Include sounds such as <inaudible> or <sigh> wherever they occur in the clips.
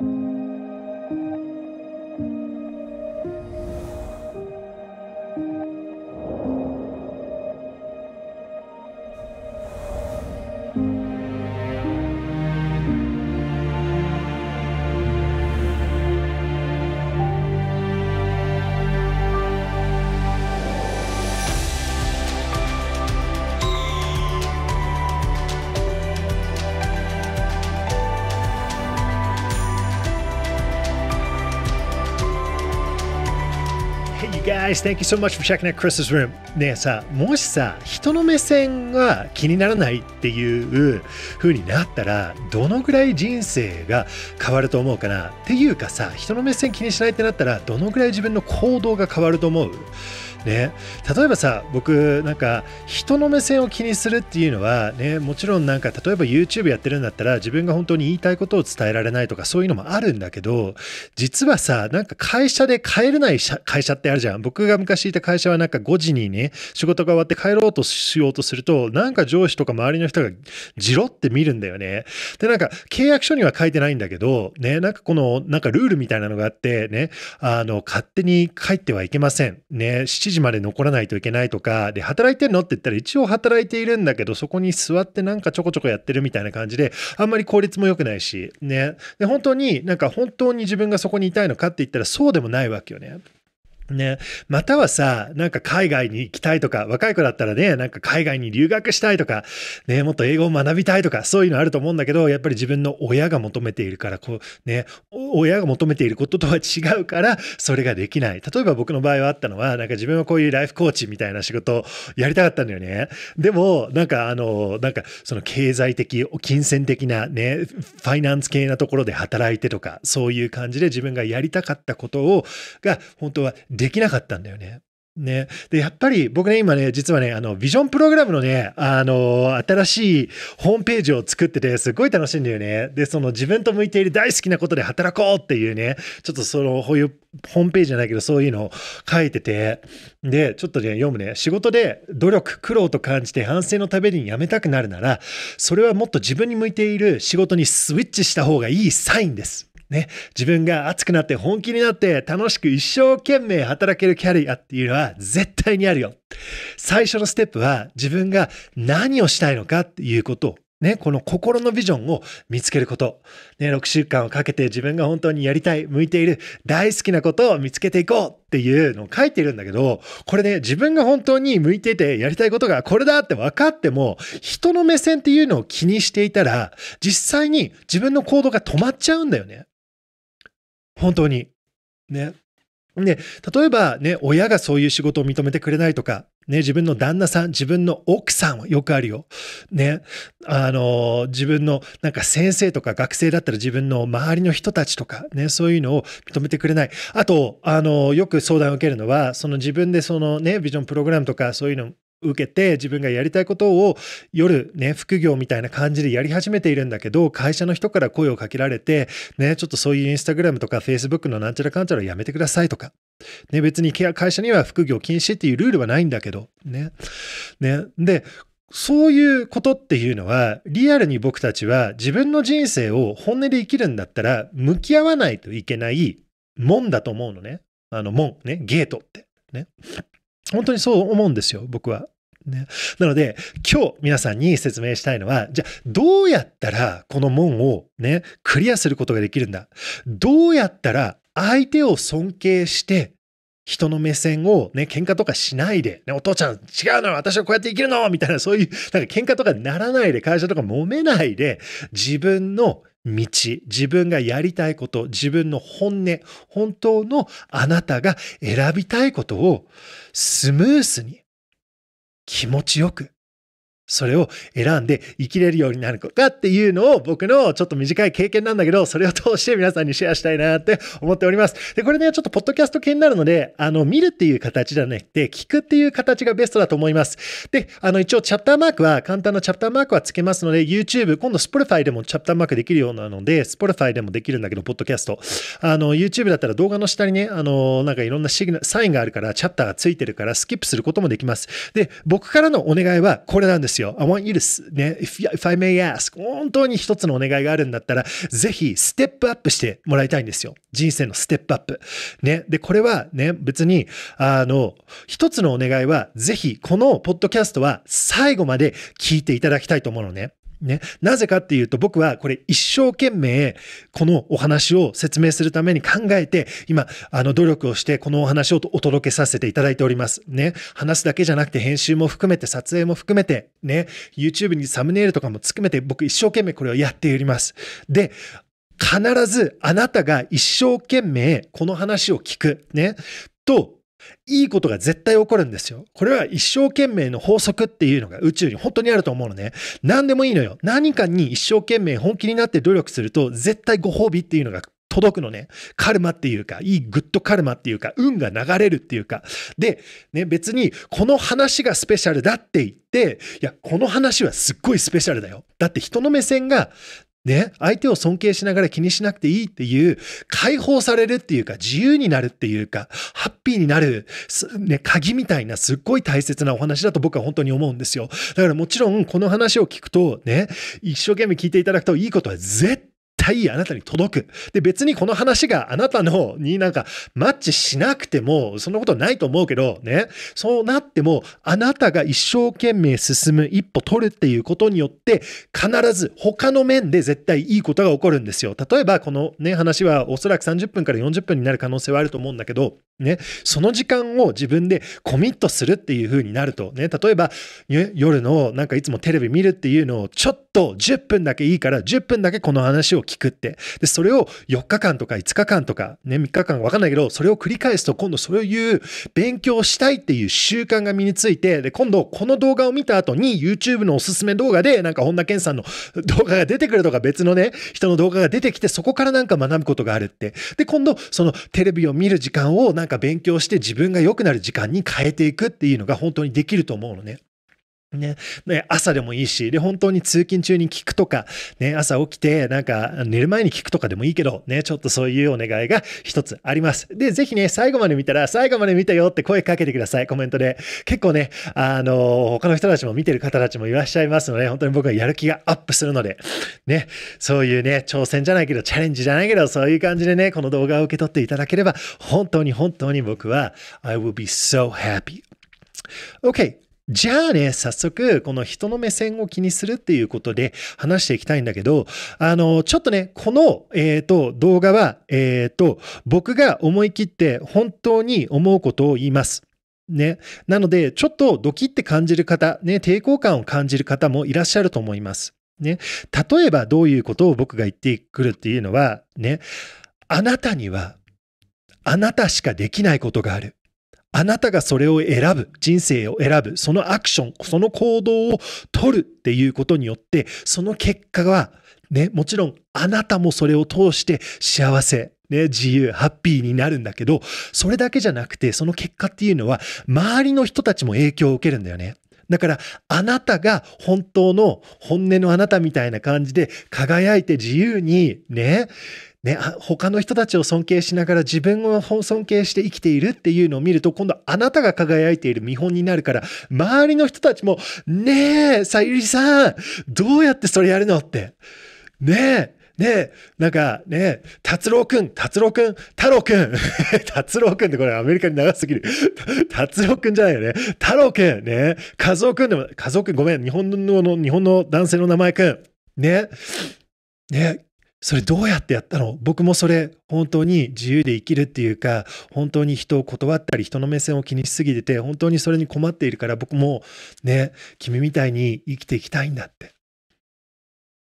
thank you. guys, thank you so much for checking out Chris's room. ねえさ、もしさ、人の目線が気にならないっていう風になったら、どのぐらい人生が変わると思うかなっていうかさ、人の目線気にしないってなったら、どのぐらい自分の行動が変わると思うね、例えばさ僕なんか人の目線を気にするっていうのは、ね、もちろんなんか例えば YouTube やってるんだったら自分が本当に言いたいことを伝えられないとかそういうのもあるんだけど実はさなんか会社で帰れない会社ってあるじゃん僕が昔いた会社はなんか5時にね仕事が終わって帰ろうとしようとするとなんか上司とか周りの人がじろって見るんだよねでなんか契約書には書いてないんだけどねなんかこのなんかルールみたいなのがあってねあの勝手に帰ってはいけませんね7時まで残らないといけないとか、で、働いてんのって言ったら一応働いているんだけど、そこに座ってなんかちょこちょこやってるみたいな感じで、あんまり効率も良くないし、ね。で、本当になんか本当に自分がそこにいたいのかって言ったらそうでもないわけよね。ね、またはさ、なんか海外に行きたいとか、若い子だったらね、なんか海外に留学したいとか、ね、もっと英語を学びたいとか、そういうのあると思うんだけど、やっぱり自分の親が求めているから、こうね、親が求めていることとは違うから、それができない。例えば僕の場合はあったのは、なんか自分はこういうライフコーチみたいな仕事をやりたかったんだよね。でも、なんかあの、なんかその経済的、金銭的なね、ファイナンス系なところで働いてとか、そういう感じで自分がやりたかったことを、が本当はできなかったんだよね。ね。で、やっぱり僕ね、今ね、実はね、あの、ビジョンプログラムのね、あの、新しいホームページを作ってて、すごい楽しいんだよね。で、その自分と向いている大好きなことで働こうっていうね、ちょっとその、こういうホームページじゃないけど、そういうのを書いてて、で、ちょっとね、読むね、仕事で努力、苦労と感じて反省のために辞めたくなるなら、それはもっと自分に向いている仕事にスイッチした方がいいサインです。ね、自分が熱くなって本気になって楽しく一生懸命働けるキャリアっていうのは絶対にあるよ。最初のステップは自分が何をしたいのかっていうことをね、この心のビジョンを見つけること。ね、6週間をかけて自分が本当にやりたい、向いている、大好きなことを見つけていこうっていうのを書いてるんだけど、これね、自分が本当に向いててやりたいことがこれだって分かっても、人の目線っていうのを気にしていたら、実際に自分の行動が止まっちゃうんだよね。本当に。ね。で、例えばね、親がそういう仕事を認めてくれないとか、ね、自分の旦那さん、自分の奥さんはよくあるよ。ね、あの、自分のなんか先生とか学生だったら自分の周りの人たちとかね、そういうのを認めてくれない。あと、あの、よく相談を受けるのは、その自分でそのね、ビジョンプログラムとかそういうの受けて自分がやりたいことを夜ね副業みたいな感じでやり始めているんだけど会社の人から声をかけられてねちょっとそういうインスタグラムとかフェイスブックのなんちゃらかんちゃらやめてくださいとかね別に会社には副業禁止っていうルールはないんだけどねねでそういうことっていうのは、リアルに僕たちは自分の人生を本音で生きるんだったら、向き合わないといけない門だと思うのね。あの門、ね、ゲートって。ね。本当にそう思うんですよ、僕は。ね、なので、今日皆さんに説明したいのは、じゃあどうやったらこの門をね、クリアすることができるんだ。どうやったら相手を尊敬して人の目線をね、喧嘩とかしないで、ね、お父ちゃん違うの私はこうやって生きるのみたいな、そういう、なんか喧嘩とかならないで、会社とか揉めないで、自分の道、自分がやりたいこと、自分の本音、本当のあなたが選びたいことをスムースに気持ちよくそれを選んで生きれるようになるかっていうのを僕のちょっと短い経験なんだけど、それを通して皆さんにシェアしたいなって思っております。で、これね、ちょっとポッドキャスト系になるので、あの、見るっていう形じゃなくて、聞くっていう形がベストだと思います。で、あの、一応チャプターマークは、簡単なチャプターマークはつけますので、YouTube、今度 Spotify でもチャプターマークできるようなので、Spotify でもできるんだけど、ポッドキャスト。あの、YouTube だったら動画の下にね、あの、なんかいろんなシグナサインがあるから、チャプターがついてるから、スキップすることもできます。で、僕からのお願いはこれなんですよ。よ。I want you to, ね、if, if I may ask, 本当に一つのお願いがあるんだったら、ぜひステップアップしてもらいたいんですよ。人生のステップアップ。ね。で、これはね、別に、あの、一つのお願いは、ぜひこのポッドキャストは最後まで聞いていただきたいと思うのね。ね。なぜかっていうと僕はこれ一生懸命このお話を説明するために考えて今あの努力をしてこのお話をお届けさせていただいております。ね。話すだけじゃなくて編集も含めて撮影も含めてね。YouTube にサムネイルとかも含めて僕一生懸命これをやっております。で、必ずあなたが一生懸命この話を聞く。ね。と、いいことが絶対起こるんですよ。これは一生懸命の法則っていうのが宇宙に本当にあると思うのね。何でもいいのよ。何かに一生懸命本気になって努力すると、絶対ご褒美っていうのが届くのね。カルマっていうか、いいグッドカルマっていうか、運が流れるっていうか。で、ね、別に、この話がスペシャルだって言って、いや、この話はすっごいスペシャルだよ。だって人の目線が、ね、相手を尊敬しながら気にしなくていいっていう、解放されるっていうか、自由になるっていうか、ハッピーになる、ね、鍵みたいなすっごい大切なお話だと僕は本当に思うんですよ。だからもちろん、この話を聞くと、ね、一生懸命聞いていただくといいことは絶対愛いあなたに届く。で、別にこの話があなたのになんかマッチしなくても、そんなことないと思うけど、ね、そうなっても、あなたが一生懸命進む一歩取るっていうことによって、必ず他の面で絶対いいことが起こるんですよ。例えば、このね、話はおそらく30分から40分になる可能性はあると思うんだけど、ね、その時間を自分でコミットするっていう風になると、ね、例えば、夜のなんかいつもテレビ見るっていうのをちょっとと10分だけいいから10分だけこの話を聞くって。で、それを4日間とか5日間とかね、3日間わかんないけど、それを繰り返すと今度そういう勉強したいっていう習慣が身について、で、今度この動画を見た後に YouTube のおすすめ動画でなんか本田健さんの <laughs> 動画が出てくるとか別のね、人の動画が出てきてそこからなんか学ぶことがあるって。で、今度そのテレビを見る時間をなんか勉強して自分が良くなる時間に変えていくっていうのが本当にできると思うのね。ね、朝でもいいし、で、本当に通勤中に聞くとか、ね、朝起きて、なんか、寝る前に聞くとかでもいいけど、ね、ちょっとそういうお願いが一つあります。で、ぜひね、最後まで見たら、最後まで見たよって声かけてください、コメントで。結構ね、あの他の人たちも見てる方たちもいらっしゃいますので、本当に僕はやる気がアップするので、ね、そういうね、挑戦じゃないけど、チャレンジじゃないけど、そういう感じでね、この動画を受け取っていただければ、本当に本当に僕は、I will be so happy. Okay, じゃあね、早速、この人の目線を気にするっていうことで話していきたいんだけど、あの、ちょっとね、この、えっ、ー、と、動画は、えっ、ー、と、僕が思い切って本当に思うことを言います。ね。なので、ちょっとドキって感じる方、ね、抵抗感を感じる方もいらっしゃると思います。ね。例えば、どういうことを僕が言ってくるっていうのは、ね、あなたには、あなたしかできないことがある。あなたがそれを選ぶ、人生を選ぶ、そのアクション、その行動を取るっていうことによって、その結果が、ね、もちろんあなたもそれを通して幸せ、ね、自由、ハッピーになるんだけど、それだけじゃなくて、その結果っていうのは、周りの人たちも影響を受けるんだよね。だから、あなたが本当の本音のあなたみたいな感じで輝いて自由にね、ね、他の人たちを尊敬しながら自分を尊敬して生きているっていうのを見ると、今度あなたが輝いている見本になるから、周りの人たちも、ねえ、さゆりさん、どうやってそれやるのって。ねえ、ねえなんかね、え達郎くん、達郎くん、太郎くん、<laughs> 達郎くんってこれアメリカに長すぎる。<laughs> 達郎くんじゃないよね。太郎くん、ね、和夫くんでも、和夫くんごめん、日本の、日本の男性の名前くん、ね、ね、それどうやってやったの僕もそれ本当に自由で生きるっていうか本当に人を断ったり人の目線を気にしすぎてて本当にそれに困っているから僕もね君みたいに生きていきたいんだって。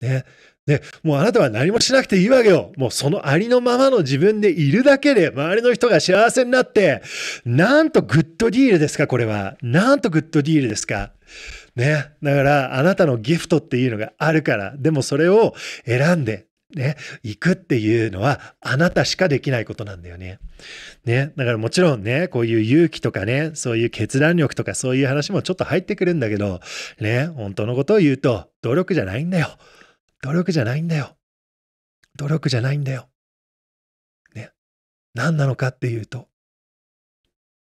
ね。ね、もうあなたは何もしなくていいわけよ。もうそのありのままの自分でいるだけで周りの人が幸せになって、なんとグッドディールですか、これは。なんとグッドディールですか。ね。だからあなたのギフトっていうのがあるから、でもそれを選んでね、行くっていうのはあなたしかできないことなんだよね。ね、だからもちろんね、こういう勇気とかね、そういう決断力とかそういう話もちょっと入ってくるんだけど、ね、本当のことを言うと、努力じゃないんだよ。努力じゃないんだよ。努力じゃないんだよ。ね、何なのかっていうと、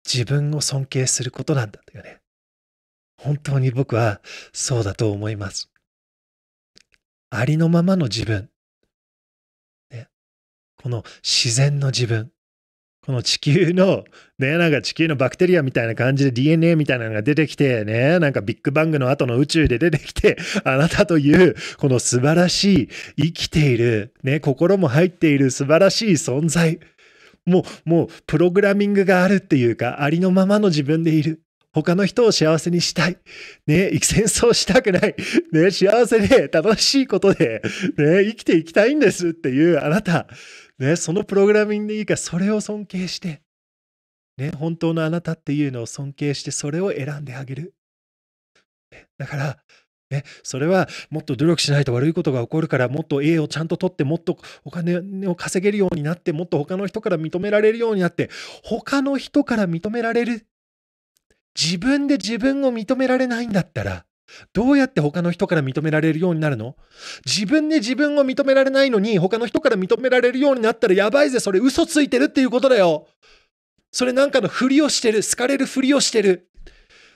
自分を尊敬することなんだよね。本当に僕はそうだと思います。ありのままの自分この自然の自分。この地球の、ね、なんか地球のバクテリアみたいな感じで DNA みたいなのが出てきて、ね、なんかビッグバングの後の宇宙で出てきて、<laughs> あなたという、この素晴らしい、生きている、ね、心も入っている素晴らしい存在。もう、もう、プログラミングがあるっていうか、ありのままの自分でいる。他の人を幸せにしたい。ね、戦争したくない。ね、幸せで、楽しいことで、ね、生きていきたいんですっていうあなた。ね、そのプログラミングでいいからそれを尊敬して、ね、本当のあなたっていうのを尊敬してそれを選んであげる。だから、ね、それはもっと努力しないと悪いことが起こるからもっと A をちゃんと取ってもっとお金を稼げるようになってもっと他の人から認められるようになって他の人から認められる自分で自分を認められないんだったらどうやって他の人から認められるようになるの自分で自分を認められないのに他の人から認められるようになったらやばいぜそれ嘘ついてるっていうことだよそれなんかのふりをしてる好かれるふりをしてる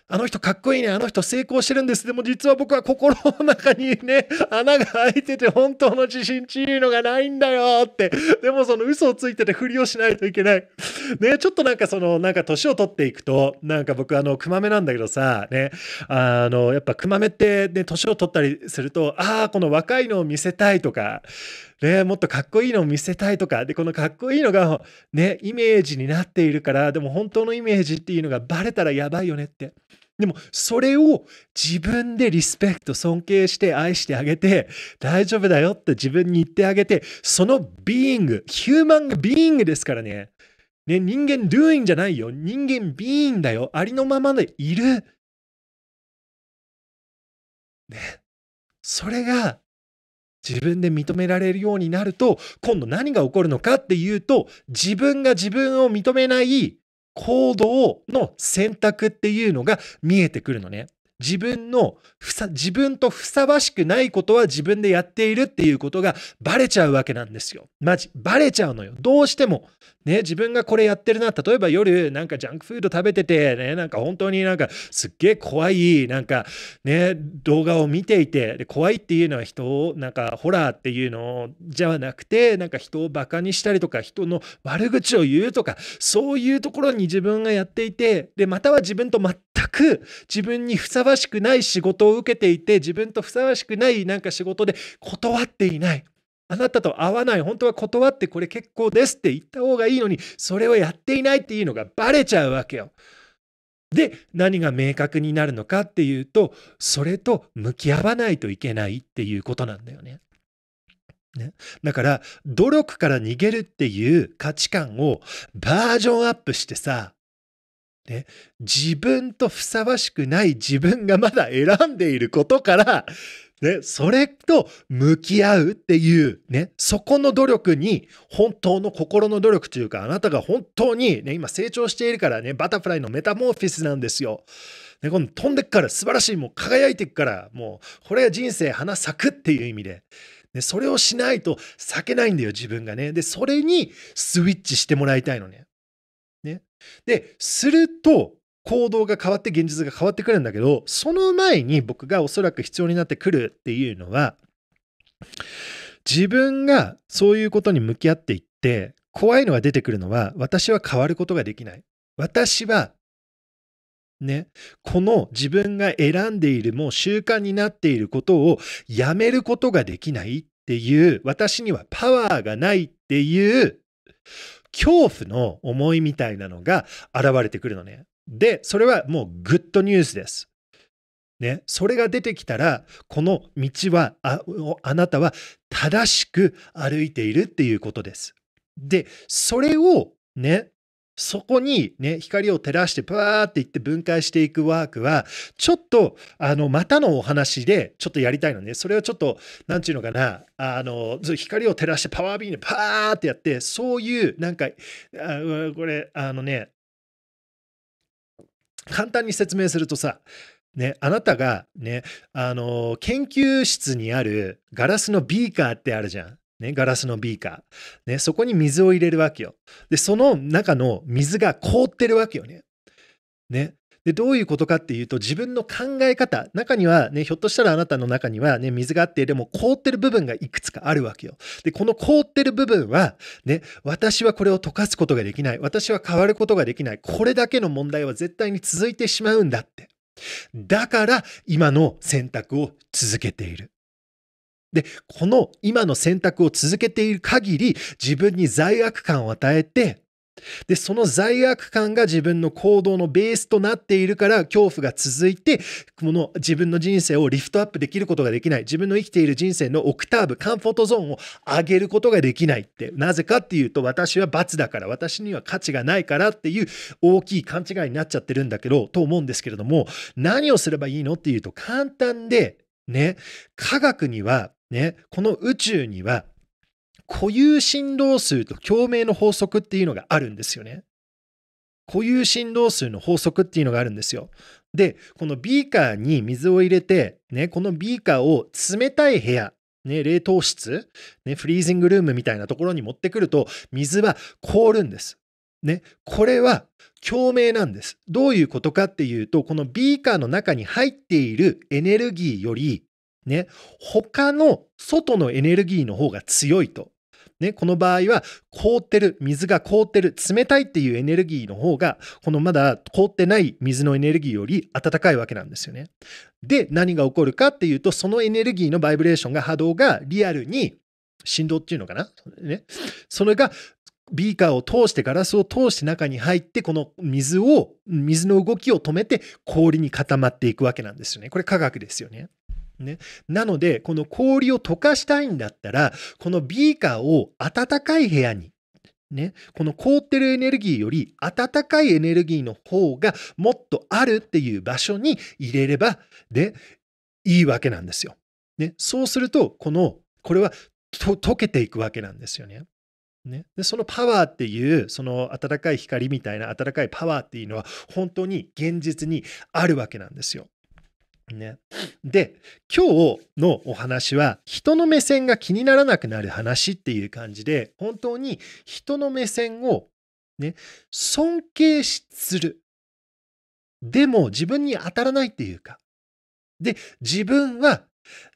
あの人かっこいいね、あの人成功してるんです。でも実は僕は心の中にね、<laughs> 穴が開いてて本当の自信ちいのがないんだよって。でもその嘘をついててふりをしないといけない。ね、ちょっとなんかその、なんか年を取っていくと、なんか僕あの、クマメなんだけどさ、ね、あの、やっぱクマメってね、年を取ったりすると、ああ、この若いのを見せたいとか、ね、もっとかっこいいのを見せたいとか、で、このかっこいいのが、ね、イメージになっているから、でも本当のイメージっていうのがバレたらやばいよねって。でも、それを自分でリスペクト、尊敬して愛してあげて、大丈夫だよって自分に言ってあげて、そのビーイング、ヒューマンビーイングですからね。ね、人間ドゥ i n じゃないよ。人間ビーンだよ。ありのままでいる。ね。それが自分で認められるようになると、今度何が起こるのかっていうと、自分が自分を認めない行動の選択っていうのが見えてくるのね。自分のふさ、自分とふさわしくないことは自分でやっているっていうことがバレちゃうわけなんですよ。マジ、バレちゃうのよ。どうしてもね、自分がこれやってるな、例えば夜なんかジャンクフード食べてて、ね、なんか本当になんかすっげえ怖い、なんかね、動画を見ていて、で怖いっていうのは人を、なんかホラーっていうのじゃなくて、なんか人をバカにしたりとか、人の悪口を言うとか、そういうところに自分がやっていて、で、または自分と全く自分にふさわしくない仕事を受けていて、自分とふさわしくないなんか仕事で断っていない。あなたと会わない、本当は断ってこれ結構ですって言った方がいいのに、それをやっていないっていうのがバレちゃうわけよ。で、何が明確になるのかっていうと、それと向き合わないといけないっていうことなんだよね。ね、だから努力から逃げるっていう価値観をバージョンアップしてさ、ね、自分とふさわしくない自分がまだ選んでいることからね、それと向き合うっていう、ね、そこの努力に、本当の心の努力というか、あなたが本当に、ね、今成長しているからね、バタフライのメタモーフィスなんですよ。ね、この飛んでくから素晴らしい、もう輝いてくから、もう、これが人生花咲くっていう意味で。ね、それをしないと避けないんだよ、自分がね。で、それにスイッチしてもらいたいのね。ね。で、すると、行動が変わって現実が変わってくるんだけど、その前に僕がおそらく必要になってくるっていうのは、自分がそういうことに向き合っていって、怖いのが出てくるのは、私は変わることができない。私は、ね、この自分が選んでいる、もう習慣になっていることをやめることができないっていう、私にはパワーがないっていう、恐怖の思いみたいなのが現れてくるのね。で、それはもうグッドニュースです。ね、それが出てきたら、この道はあ、あなたは正しく歩いているっていうことです。で、それをね、そこにね、光を照らしてバーっていって分解していくワークは、ちょっと、あの、またのお話でちょっとやりたいので、ね、それをちょっと、なんちゅうのかな、あの、光を照らしてパワービーンでパーってやって、そういう、なんか、あこれ、あのね、簡単に説明するとさ、ね、あなたがね、あの、研究室にあるガラスのビーカーってあるじゃん。ね、ガラスのビーカー。ね、そこに水を入れるわけよ。で、その中の水が凍ってるわけよね。ね、で、どういうことかっていうと、自分の考え方、中にはね、ひょっとしたらあなたの中にはね、水があって、でも凍ってる部分がいくつかあるわけよ。で、この凍ってる部分は、ね、私はこれを溶かすことができない。私は変わることができない。これだけの問題は絶対に続いてしまうんだって。だから、今の選択を続けている。で、この今の選択を続けている限り、自分に罪悪感を与えて、で、その罪悪感が自分の行動のベースとなっているから恐怖が続いて、この自分の人生をリフトアップできることができない。自分の生きている人生のオクターブ、カンフォートゾーンを上げることができないって。なぜかっていうと、私は罰だから、私には価値がないからっていう大きい勘違いになっちゃってるんだけど、と思うんですけれども、何をすればいいのっていうと、簡単で、ね、科学には、ね、この宇宙には固有振動数と共鳴の法則っていうのがあるんですよね。固有振動数の法則っていうのがあるんですよ。で、このビーカーに水を入れて、ね、このビーカーを冷たい部屋、ね、冷凍室、ね、フリージングルームみたいなところに持ってくると、水は凍るんです。ね、これは共鳴なんです。どういうことかっていうと、このビーカーの中に入っているエネルギーより、ね、他の外のエネルギーの方が強いと。ね、この場合は凍ってる、水が凍ってる、冷たいっていうエネルギーの方が、このまだ凍ってない水のエネルギーより暖かいわけなんですよね。で、何が起こるかっていうと、そのエネルギーのバイブレーションが波動がリアルに振動っていうのかな、ね、それがビーカーを通してガラスを通して中に入ってこの水を水の動きを止めて氷に固まっていくわけなんですよね。これ科学ですよね。ね。なので、この氷を溶かしたいんだったら、このビーカーを暖かい部屋に、ね、この凍ってるエネルギーより暖かいエネルギーの方がもっとあるっていう場所に入れれば、で、いいわけなんですよ。ね、そうすると、この、これは溶けていくわけなんですよね。ね、でそのパワーっていうその温かい光みたいな温かいパワーっていうのは本当に現実にあるわけなんですよ。ね。で、今日のお話は、人の目線が気にならなくなる話っていう感じで、本当に人の目線をね、尊敬する。でも自分に当たらないっていうか。で、自分は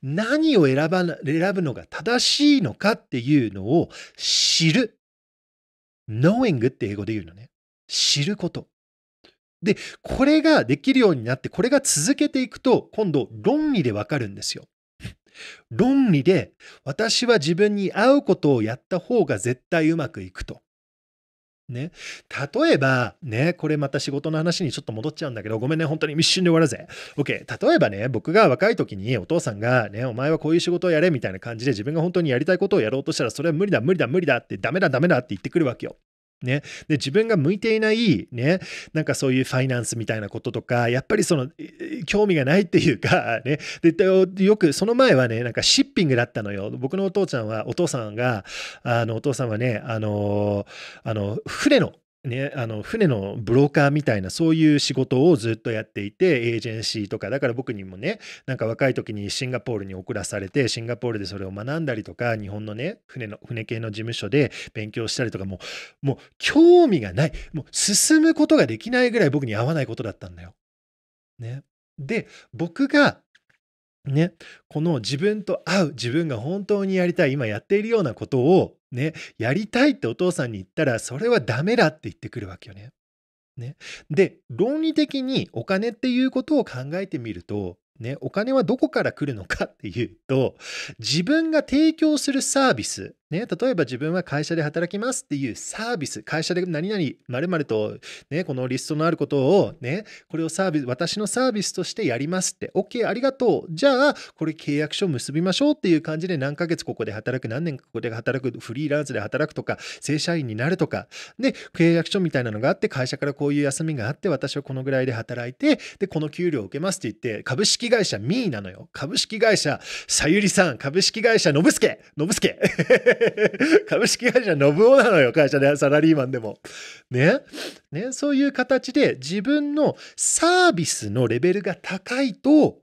何を選ばな選ぶのが正しいのかっていうのを知る。knowing って英語で言うのね。知ること。で、これができるようになって、これが続けていくと、今度論理でわかるんですよ。論理で、私は自分に合うことをやった方が絶対うまくいくと。ね。例えば、ね、これまた仕事の話にちょっと戻っちゃうんだけど、ごめんね、本当に一瞬で終わらぜ。OK。例えばね、僕が若い時にお父さんが、ね、お前はこういう仕事をやれみたいな感じで、自分が本当にやりたいことをやろうとしたら、それは無理だ、無理だ、無理だって、ダメだ、ダメだって言ってくるわけよ。ね、で自分が向いていない、ね、なんかそういうファイナンスみたいなこととかやっぱりその興味がないっていうか、<laughs> ね、でよくその前はねなんかシッピングだったのよ僕のお父ちゃんはお父さんがあのお父さんはねあのあの船のね、あの船のブローカーみたいなそういう仕事をずっとやっていてエージェンシーとかだから僕にもねなんか若い時にシンガポールに送らされてシンガポールでそれを学んだりとか日本のね船の船系の事務所で勉強したりとかもうもう興味がないもう進むことができないぐらい僕に合わないことだったんだよ。ね、で僕がねこの自分と合う自分が本当にやりたい今やっているようなことをね、やりたいってお父さんに言ったら、それはダメだって言ってくるわけよね。ね、で論理的にお金っていうことを考えてみるとね、お金はどこから来るのかっていうと、自分が提供するサービス、ね、例えば自分は会社で働きますっていうサービス、会社で何々、〇〇と、ね、このリストのあることを、ね、これをサービス、私のサービスとしてやりますって、OK、ありがとう。じゃあ、これ契約書結びましょうっていう感じで何ヶ月ここで働く、何年ここで働く、フリーランスで働くとか、正社員になるとか、で、契約書みたいなのがあって、会社からこういう休みがあって、私はこのぐらいで働いて、で、この給料を受けますって言って、株式会社ミーなのよ。株式会社さゆりさん、株式会社のぶすけ、のぶすけ。<laughs> 株式会社のぶおなのよ、会社で、サラリーマンでも。ね。ね、そういう形で自分のサービスのレベルが高いと、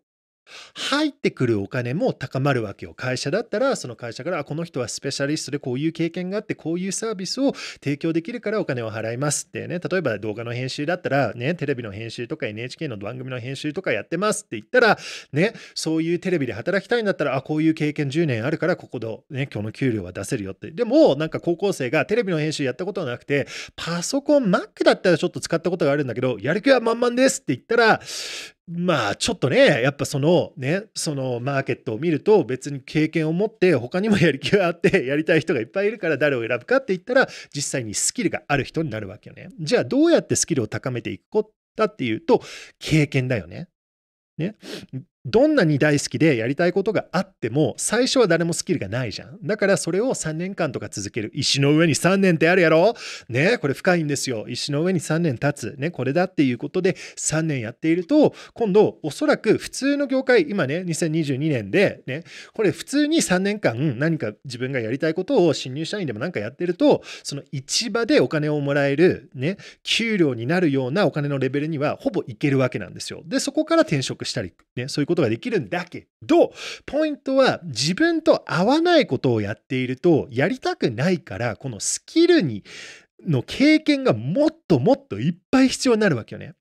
入ってくるお金も高まるわけよ。会社だったら、その会社からこの人はスペシャリストでこういう経験があって、こういうサービスを提供できるからお金を払いますってね、例えば動画の編集だったら、ね、テレビの編集とか NHK の番組の編集とかやってますって言ったら、ね、そういうテレビで働きたいんだったら、あ、こういう経験10年あるから、ここで、ね、今日の給料は出せるよって。でも、なんか高校生がテレビの編集やったことはなくて、パソコン、Mac だったらちょっと使ったことがあるんだけど、やる気は満々ですって言ったら、まあちょっとね、やっぱそのね、そのマーケットを見ると別に経験を持って他にもやり気があって <laughs> やりたい人がいっぱいいるから誰を選ぶかって言ったら実際にスキルがある人になるわけよね。じゃあどうやってスキルを高めていくかっていうと経験だよね。ね。どんなに大好きでやりたいことがあっても最初は誰もスキルがないじゃん。だからそれを3年間とか続ける。石の上に3年ってあるやろねこれ深いんですよ。石の上に3年経つ。ねこれだっていうことで3年やっていると今度おそらく普通の業界今ね2022年でねこれ普通に3年間何か自分がやりたいことを新入社員でも何かやってるとその市場でお金をもらえるね給料になるようなお金のレベルにはほぼいけるわけなんですよ。でそこから転職したりねそういうことことができるんだけど、ポイントは自分と合わないことをやっているとやりたくないから、このスキルにの経験がもっともっといっぱい必要になるわけよね。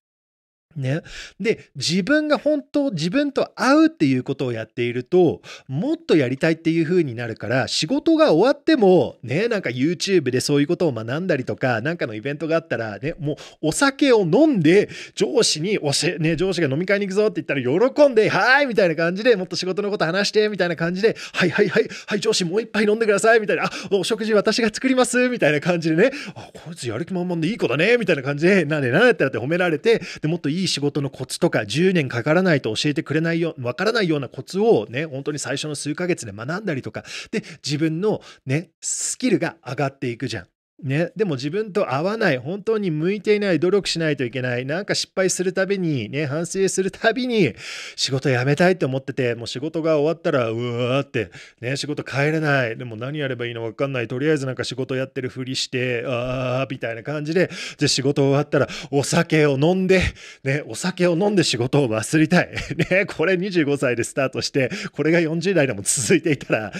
ね。で、自分が本当、自分と会うっていうことをやっていると、もっとやりたいっていう風になるから、仕事が終わっても、ね、なんか YouTube でそういうことを学んだりとか、なんかのイベントがあったら、ね、もうお酒を飲んで、上司に教え、ね、上司が飲み会に行くぞって言ったら喜んで、はいみたいな感じで、もっと仕事のこと話して、みたいな感じで、はいはいはい、はい、上司もう一杯飲んでください、みたいな、あ、お食事私が作ります、みたいな感じでね、あ、こいつやる気満々でいい子だね、みたいな感じで、なんでなんやったらって褒められて、で、もっといいいい仕事のコツとか10年かからないと教えてくれないよわからないようなコツをね本当に最初の数ヶ月で学んだりとかで自分のねスキルが上がっていくじゃん。ね、でも自分と合わない、本当に向いていない、努力しないといけない、なんか失敗するたびに、ね、反省するたびに、仕事辞めたいって思ってて、もう仕事が終わったら、うわーって、ね、仕事帰れない、でも何やればいいの分かんない、とりあえずなんか仕事やってるふりして、あーみたいな感じで、で、仕事終わったら、お酒を飲んで、ね、お酒を飲んで仕事を忘れたい。<laughs> ね、これ25歳でスタートして、これが40代でも続いていたら、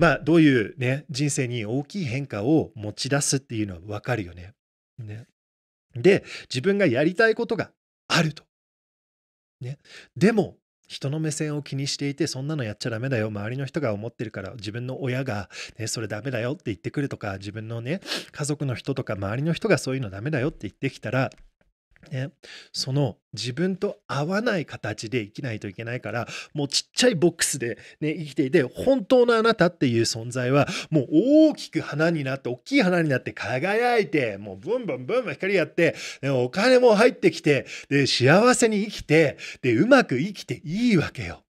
まあ、どういうね、人生に大きい変化を持ち出すっていうのはわかるよね。ね。で、自分がやりたいことがあると。ね。でも、人の目線を気にしていてそんなのやっちゃダメだよ周りの人が思ってるから自分の親が、ね、それダメだよって言ってくるとか自分のね家族の人とか周りの人がそういうのダメだよって言ってきたらね、その自分と合わない形で生きないといけないからもうちっちゃいボックスで、ね、生きていて本当のあなたっていう存在はもう大きく花になって大きい花になって輝いてもうブンブンブンブン光やって、ね、お金も入ってきてで幸せに生きてでうまく生きていいわけよ。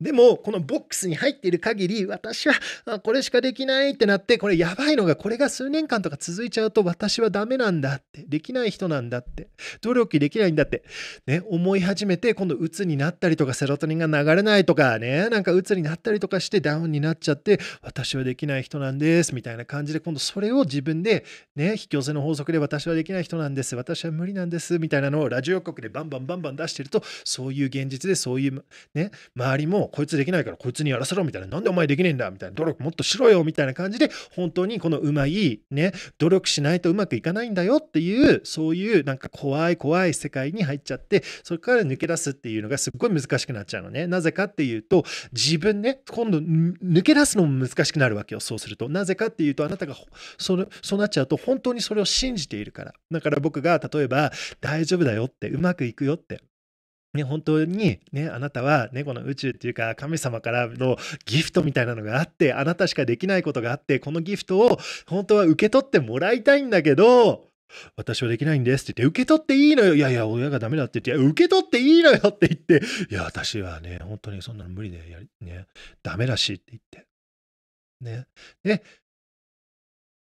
でも、このボックスに入っている限り、私はこれしかできないってなって、これやばいのが、これが数年間とか続いちゃうと、私はダメなんだって、できない人なんだって、努力できないんだって、ね、思い始めて、今度、鬱になったりとか、セロトニンが流れないとかね、なんか鬱になったりとかして、ダウンになっちゃって、私はできない人なんです、みたいな感じで、今度、それを自分で、ね、引き寄せの法則で、私はできない人なんです、私は無理なんです、みたいなのをラジオ局でバンバンバンバン出してると、そういう現実で、そういう、ね、周りも、こいつできないからこいつにやらせろみたいな、なんでお前できねえんだみたいな、努力もっとしろよみたいな感じで、本当にこのうまい、ね、努力しないとうまくいかないんだよっていう、そういうなんか怖い怖い世界に入っちゃって、それから抜け出すっていうのがすっごい難しくなっちゃうのね。なぜかっていうと、自分ね、今度抜け出すのも難しくなるわけよ、そうすると。なぜかっていうと、あなたがそのそうなっちゃうと、本当にそれを信じているから。だから僕が例えば、大丈夫だよって、うまくいくよって、ね、本当に、ね、あなたは、ね、この宇宙っていうか神様からのギフトみたいなのがあってあなたしかできないことがあってこのギフトを本当は受け取ってもらいたいんだけど私はできないんですって言って受け取っていいのよいやいや親がダメだって言って受け取っていいのよって言っていや私はね本当にそんなの無理でやり、ね、ダメだしって言ってねで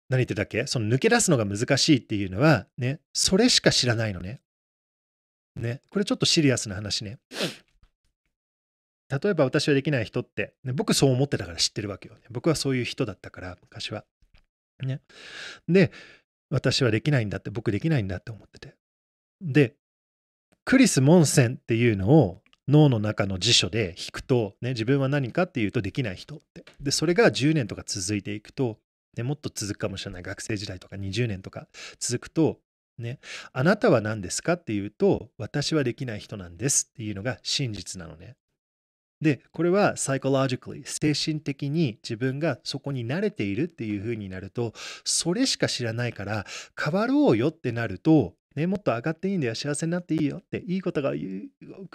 何言ってたっけその抜け出すのが難しいっていうのはねそれしか知らないのねね、これちょっとシリアスな話ね。例えば私はできない人って、ね、僕そう思ってたから知ってるわけよ、ね。僕はそういう人だったから、昔は。ね。で、私はできないんだって、僕できないんだって思ってて。で、クリス・モンセンっていうのを脳の中の辞書で引くと、ね、自分は何かっていうとできない人って。で、それが10年とか続いていくと、ね、もっと続くかもしれない学生時代とか20年とか続くとね、あなたは何ですかっていうと、私はできない人なんですっていうのが真実なのね。で、これは psychologically、精神的に自分がそこに慣れているっていう風になると、それしか知らないから、変わろうよってなると、ね、もっと上がっていいんだよ、幸せになっていいよって、いいことが来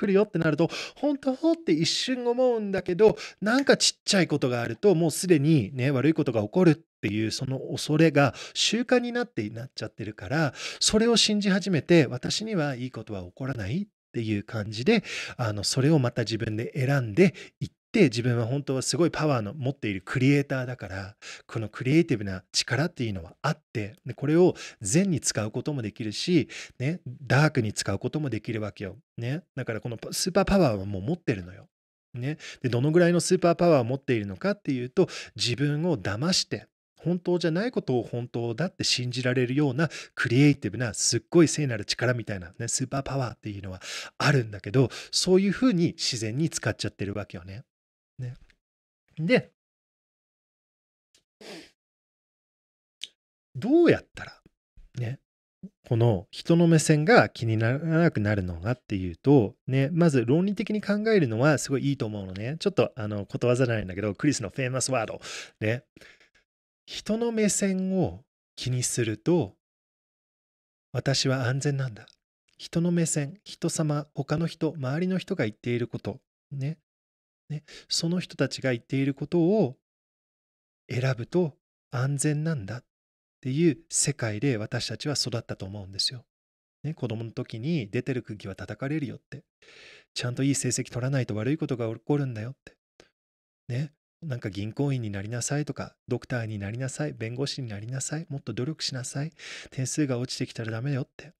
るよってなると、本当って一瞬思うんだけど、なんかちっちゃいことがあると、もうすでにね、悪いことが起こるっっていうその恐れが習慣になってなっちゃってるからそれを信じ始めて私にはいいことは起こらないっていう感じであのそれをまた自分で選んでいって自分は本当はすごいパワーの持っているクリエイターだからこのクリエイティブな力っていうのはあってでこれを善に使うこともできるし、ね、ダークに使うこともできるわけよ、ね、だからこのスーパーパワーはもう持ってるのよ、ね、でどのぐらいのスーパーパワーを持っているのかっていうと自分を騙して本当じゃないことを本当だって信じられるようなクリエイティブなすっごい聖なる力みたいなね、スーパーパワーっていうのはあるんだけど、そういうふうに自然に使っちゃってるわけよね。ねで、どうやったら、ね、この人の目線が気にならなくなるのがっていうと、ね、まず論理的に考えるのはすごいいいと思うのね。ちょっとあのことわざないんだけど、クリスのフェーマスワード。ね、人の目線を気にすると私は安全なんだ人の目線人様他の人周りの人が言っていることねねその人たちが言っていることを選ぶと安全なんだっていう世界で私たちは育ったと思うんですよ。ね、子供の時に出てる釘は叩かれるよって。ちゃんといい成績取らないと悪いことが起こるんだよって。ね、なんか銀行員になりなさいとか、ドクターになりなさい、弁護士になりなさい、もっと努力しなさい、点数が落ちてきたらダメよって。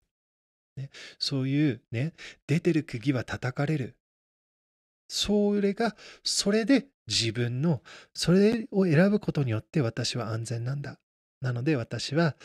ね、そういうね、出てる釘は叩かれる。それが、それで自分の、それを選ぶことによって私は安全なんだ。なので私は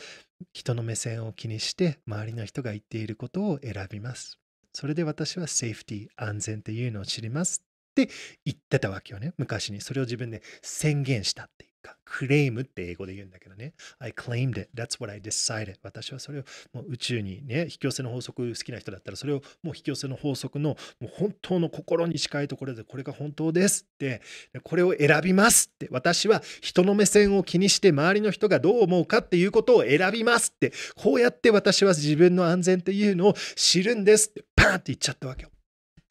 人の目線を気にして周りの人が言っていることを選びます。それで私はセーフティー、安全っていうのを知りますって言ってたわけよね。昔に。それを自分で宣言したっていうか、クレームって英語で言うんだけどね。I claimed it. That's what I decided. 私はそれをもう宇宙にね、引き寄せの法則好きな人だったら、それをもう引き寄せの法則のもう本当の心に近いところで、これが本当ですって、これを選びますって、私は人の目線を気にして周りの人がどう思うかっていうことを選びますって、こうやって私は自分の安全っていうのを知るんですって、パーンって言っちゃったわけよ。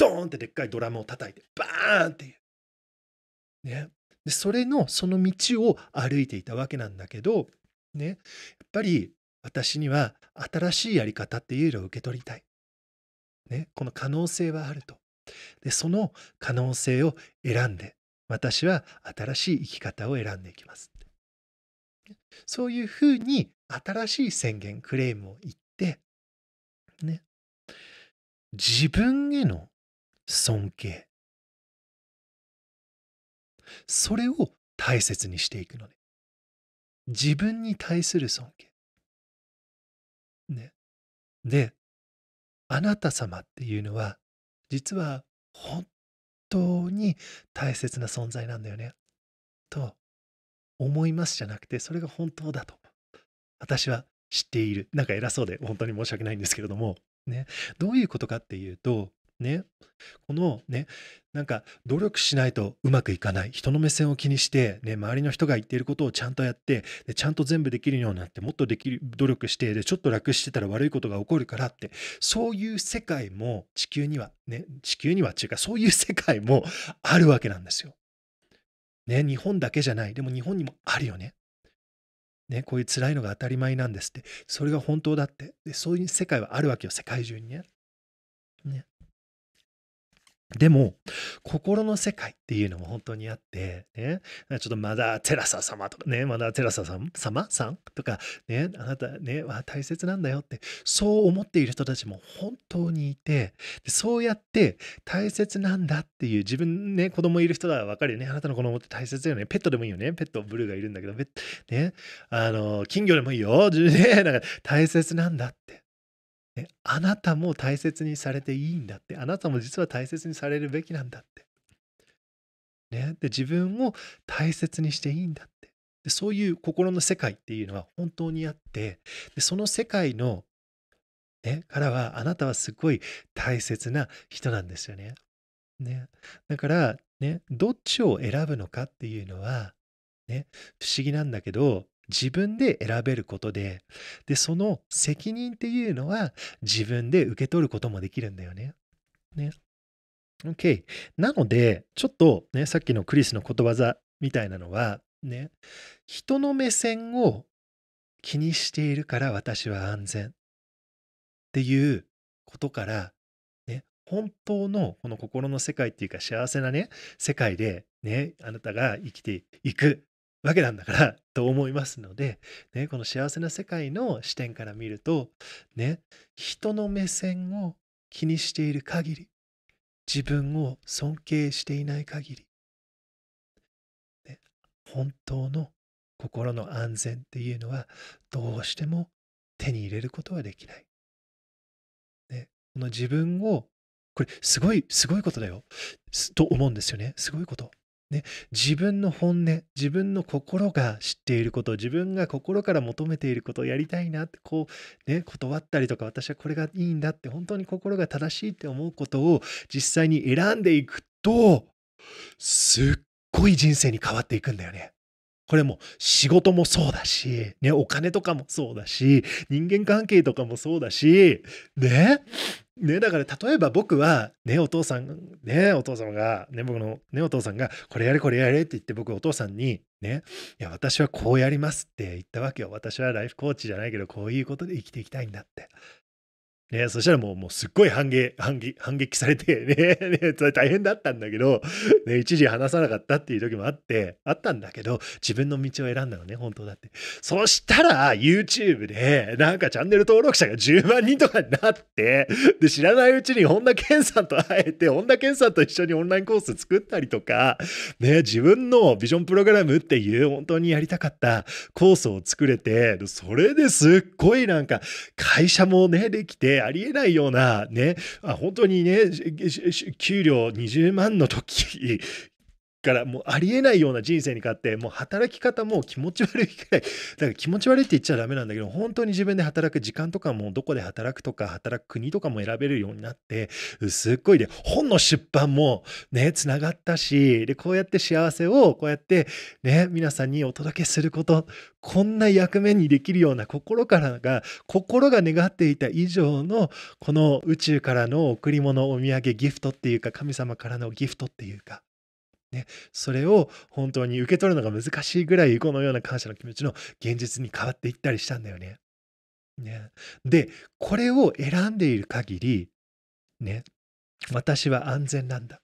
ドーンってでっかいドラムを叩いて、バーンっていう。ね。で、それの、その道を歩いていたわけなんだけど、ね。やっぱり私には新しいやり方っていうのを受け取りたい。ね。この可能性はあると。で、その可能性を選んで、私は新しい生き方を選んでいきます。そういうふうに新しい宣言、クレームを言って、ね、自分への尊敬それを大切にしていくのね自分に対する尊敬ねであなた様っていうのは実は本当に大切な存在なんだよねと思いますじゃなくてそれが本当だと私は知っているなんか偉そうで本当に申し訳ないんですけれどもねどういうことかっていうとね、このね、なんか努力しないとうまくいかない。人の目線を気にして、ね、周りの人が言っていることをちゃんとやって、でちゃんと全部できるようになって、もっとできる、努力して、で、ちょっと楽してたら悪いことが起こるからって、そういう世界も地球には、ね、地球にはっていうか、そういう世界もあるわけなんですよ。ね、日本だけじゃない。でも日本にもあるよね。ね、こういう辛いのが当たり前なんですって。それが本当だって。でそういう世界はあるわけよ、世界中にね。ねでも、心の世界っていうのも本当にあって、ね、ちょっとマダー・テラサ様とかね、マダー・テラサ様さんとか、ね、あなたね、は大切なんだよって、そう思っている人たちも本当にいて、そうやって大切なんだっていう、自分ね、子供いる人はわかるよね、あなたの子供って大切だよね、ペットでもいいよね、ペット、ブルーがいるんだけど、ね、あの、金魚でもいいよ、ね、なんか大切なんだって。ね、あなたも大切にされていいんだって、あなたも実は大切にされるべきなんだって。ね、で自分を大切にしていいんだってで。そういう心の世界っていうのは本当にあって、でその世界の、ね、からはあなたはすごい大切な人なんですよね。ね、だから、ね、どっちを選ぶのかっていうのは、ね、不思議なんだけど、自分で選べることで、で、その責任っていうのは自分で受け取ることもできるんだよね。ね。OK。なので、ちょっとね、さっきのクリスのことわざみたいなのは、ね、人の目線を気にしているから私は安全っていうことから、ね、本当のこの心の世界っていうか幸せなね、世界でね、あなたが生きていくわけなんだから <laughs> と思いますので、ね、この幸せな世界の視点から見ると、ね、人の目線を気にしている限り、自分を尊敬していない限り、ね、本当の心の安全っていうのはどうしても手に入れることはできない。ね、この自分をこれすごいすごいことだよと思うんですよねすごいこと。ね、自分の本音、自分の心が知っていること、自分が心から求めていることをやりたいなって、こう、ね、断ったりとか、私はこれがいいんだって、本当に心が正しいって思うことを実際に選んでいくと、すっごい人生に変わっていくんだよね。これも仕事もそうだし、ね、お金とかもそうだし、人間関係とかもそうだし、ね、ね、だから例えば僕は、ね、お父さん、ね、お父様が、ね、僕の、ね、お父さんが、これやれ、これやれって言って、僕、お父さんに、ね、いや、私はこうやりますって言ったわけよ。私はライフコーチじゃないけど、こういうことで生きていきたいんだって。ね、そしたらもう、もうすっごい反撃、反撃、反撃されてね、ね、それ大変だったんだけど、ね、一時話さなかったっていう時もあって、あったんだけど、自分の道を選んだのね、本当だって。そしたら、YouTube で、なんかチャンネル登録者が10万人とかになって、で、知らないうちに本田健さんと会えて、本田健さんと一緒にオンラインコース作ったりとか、ね、自分のビジョンプログラムっていう、本当にやりたかったコースを作れて、それですっごいなんか、会社もね、できて、ありえないような、ね、あ本当にね、給料20万の時、he からもうありえないような人生に勝ってもう働き方も気持ち悪いくらい <laughs> だから気持ち悪いって言っちゃダメなんだけど本当に自分で働く時間とかもどこで働くとか働く国とかも選べるようになってすっごいで本の出版もねつながったしでこうやって幸せをこうやってね皆さんにお届けすることこんな役目にできるような心からが心が願っていた以上のこの宇宙からの贈り物お土産ギフトっていうか神様からのギフトっていうかね、それを本当に受け取るのが難しいぐらい、このような感謝の気持ちの現実に変わっていったりしたんだよね。ねで、これを選んでいる限り、ね、私は安全なんだ。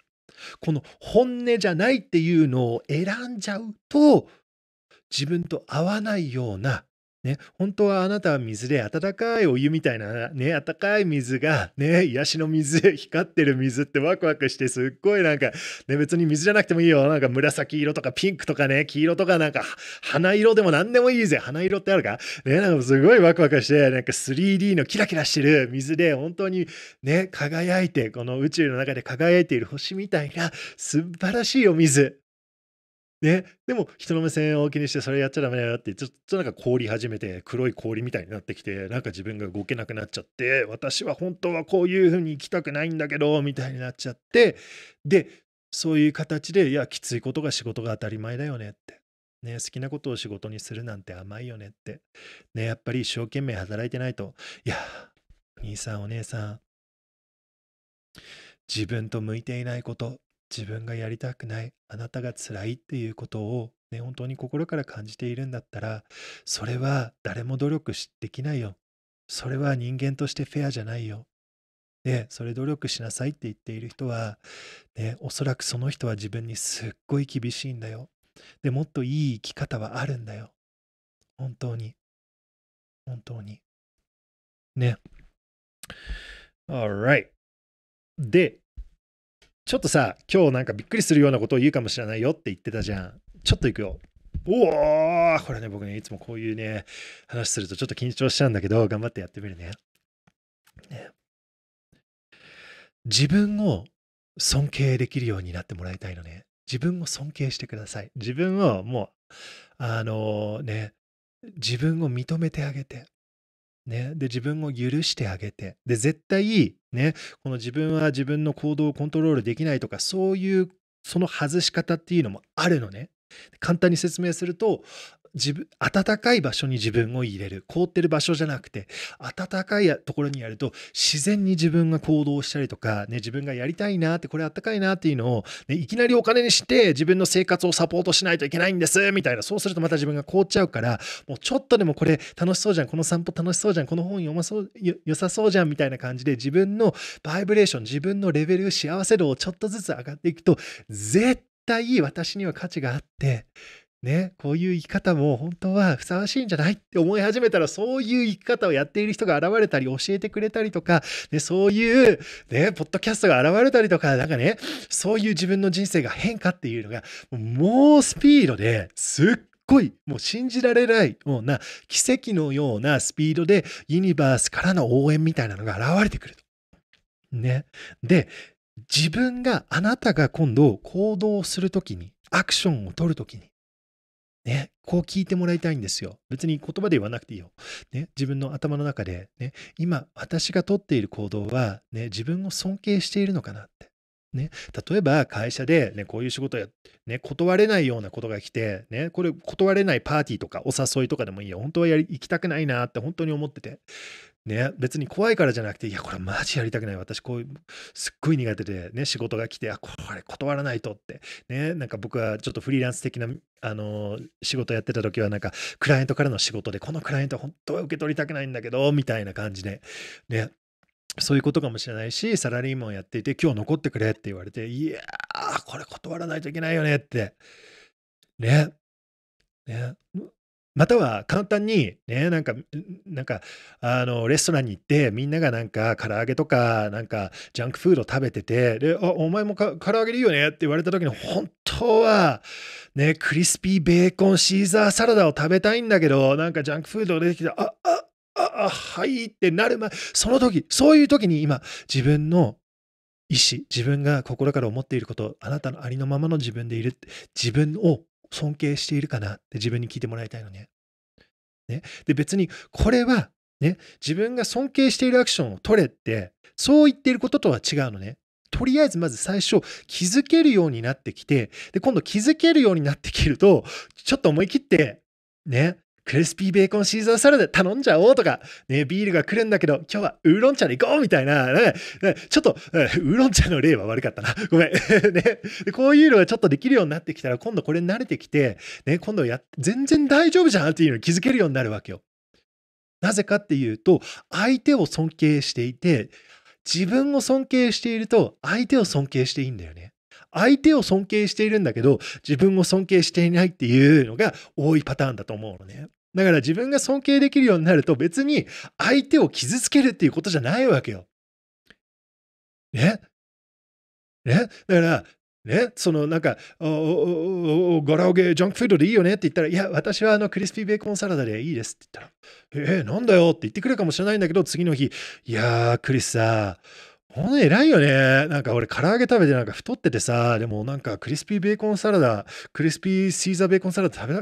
この本音じゃないっていうのを選んじゃうと、自分と合わないようなね、本当はあなたは水で温かいお湯みたいなね、温かい水がね、癒しの水、光ってる水ってワクワクしてすっごいなんか、ね、別に水じゃなくてもいいよ。なんか紫色とかピンクとかね、黄色とかなんか花色でも何でもいいぜ。花色ってあるかね、なんかすごいワクワクして、なんか 3D のキラキラしてる水で本当にね、輝いて、この宇宙の中で輝いている星みたいな素晴らしいお水ね、でも人の目線を気にしてそれやっちゃダメだよってちょっとなんか凍り始めて黒い氷みたいになってきてなんか自分が動けなくなっちゃって私は本当はこういうふうに行きたくないんだけどみたいになっちゃってでそういう形でいやきついことが仕事が当たり前だよねって、ね、好きなことを仕事にするなんて甘いよねって、ね、やっぱり一生懸命働いてないといや兄さんお姉さん自分と向いていないこと自分がやりたくない、あなたが辛いっていうことをね、本当に心から感じているんだったら、それは誰も努力しできないよ。それは人間としてフェアじゃないよ。で、それ努力しなさいって言っている人は、ね、おそらくその人は自分にすっごい厳しいんだよ。で、もっといい生き方はあるんだよ。本当に。本当に。ね。alright. で、ちょっとさ、今日なんかびっくりするようなことを言うかもしれないよって言ってたじゃん。ちょっと行くよ。おおこれね、僕ね、いつもこういうね、話するとちょっと緊張しちゃうんだけど、頑張ってやってみるね。ね自分を尊敬できるようになってもらいたいのね。自分を尊敬してください。自分をもう、あのー、ね、自分を認めてあげて、ね、で自分を許してあげてで絶対、ね、この自分は自分の行動をコントロールできないとかそういうその外し方っていうのもあるのね。簡単に説明すると自分、暖かい場所に自分を入れる。凍ってる場所じゃなくて、暖かいところにやると、自然に自分が行動したりとか、ね、自分がやりたいなって、これ暖かいなっていうのを、ね、いきなりお金にして、自分の生活をサポートしないといけないんです、みたいな。そうするとまた自分が凍っちゃうから、もうちょっとでもこれ楽しそうじゃん、この散歩楽しそうじゃん、この本読まそう、良さそうじゃん、みたいな感じで、自分のバイブレーション、自分のレベル、幸せ度をちょっとずつ上がっていくと、絶対私には価値があって、ね、こういう生き方も本当はふさわしいんじゃないって思い始めたら、そういう生き方をやっている人が現れたり、教えてくれたりとか、ね、そういう、ね、ポッドキャストが現れたりとか、なんかね、そういう自分の人生が変化っていうのが、もうスピードですっごい、もう信じられないような奇跡のようなスピードで、ユニバースからの応援みたいなのが現れてくると。ね。で、自分が、あなたが今度行動するときに、アクションを取るときに、ね、こう聞いてもらいたいんですよ。別に言葉で言わなくていいよ。ね、自分の頭の中で、ね、今私がとっている行動は、ね、自分を尊敬しているのかなって。ね、例えば会社で、ね、こういう仕事や、ね、断れないようなことが来て、ね、これ断れないパーティーとかお誘いとかでもいいよ本当はやり行きたくないなって本当に思っててね、別に怖いからじゃなくて、いや、これマジやりたくない。私、こういう、すっごい苦手で、ね、仕事が来て、あ、これ断らないとって、ね、なんか僕はちょっとフリーランス的な、あの、仕事やってた時は、なんか、クライアントからの仕事で、このクライアント本当は受け取りたくないんだけど、みたいな感じで、ね、そういうことかもしれないし、サラリーマンやっていて、今日残ってくれって言われて、いやー、これ断らないといけないよねって。ね。ね。または簡単にね、なんか、なんか、あの、レストランに行って、みんながなんか、唐揚げとか、なんか、ジャンクフード食べてて、で、あ、お前もか唐揚げでいいよねって言われた時に、本当は、ね、クリスピーベーコンシーザーサラダを食べたいんだけど、なんかジャンクフード出てきて、あ、あ、あ、あはいってなる前、その時、そういう時に今、自分の意思、自分が心から思っていること、あなたのありのままの自分でいる、自分を尊敬しているかなって自分に聞いてもらいたいのね。ねで別にこれはね、自分が尊敬しているアクションを取れって、そう言っていることとは違うのね。とりあえずまず最初気づけるようになってきて、で、今度気づけるようになってきると、ちょっと思い切って、ね、クリスピーベーコンシーザーサラダ頼んじゃおうとか、ね、ビールが来るんだけど、今日はウーロン茶で行こうみたいな、ね、ね、ちょっと、ウーロン茶の例は悪かったな。ごめん。<laughs> ね、こういうのがちょっとできるようになってきたら、今度これ慣れてきて、ね、今度や、全然大丈夫じゃんっていうのに気づけるようになるわけよ。なぜかっていうと、相手を尊敬していて、自分を尊敬していると、相手を尊敬していいんだよね。相手を尊敬しているんだけど、自分を尊敬していないっていうのが多いパターンだと思うのね。だから自分が尊敬できるようになると別に相手を傷つけるっていうことじゃないわけよ。ねねだから、ね、そのなんか、ガラオケジャンクフードでいいよねって言ったら、いや、私はあのクリスピーベーコンサラダでいいですって言ったら、えー、なんだよって言ってくるかもしれないんだけど、次の日、いやー、クリスさ、ほんと偉いよね。なんか俺、唐揚げ食べてなんか太っててさ、でもなんかクリスピーベーコンサラダ、クリスピーシーザーベーコンサラダ食べ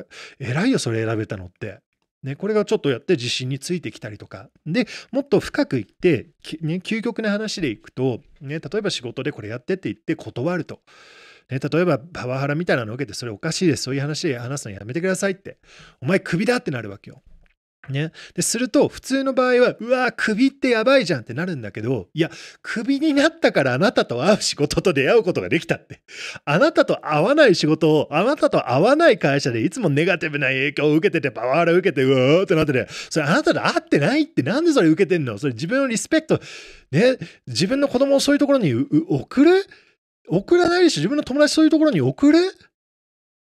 ら、偉いよ、それ選べたのって。ね、これがちょっとやって自信についてきたりとか。で、もっと深くいって、ね、究極な話でいくと、ね、例えば仕事でこれやってって言って断ると。ね、例えばパワハラみたいなのを受けて、それおかしいです、そういう話で話すのやめてくださいって。お前クビだってなるわけよ。ね。で、すると、普通の場合は、うわー、首ってやばいじゃんってなるんだけど、いや、首になったからあなたと会う仕事と出会うことができたって。あなたと会わない仕事を、あなたと会わない会社でいつもネガティブな影響を受けてて、パワハラ受けて、うわーってなってて、それあなたと会ってないって、なんでそれ受けてんのそれ自分のリスペクト、ね、自分の子供をそういうところに送る送らないでし、ょ自分の友達そういうところに送る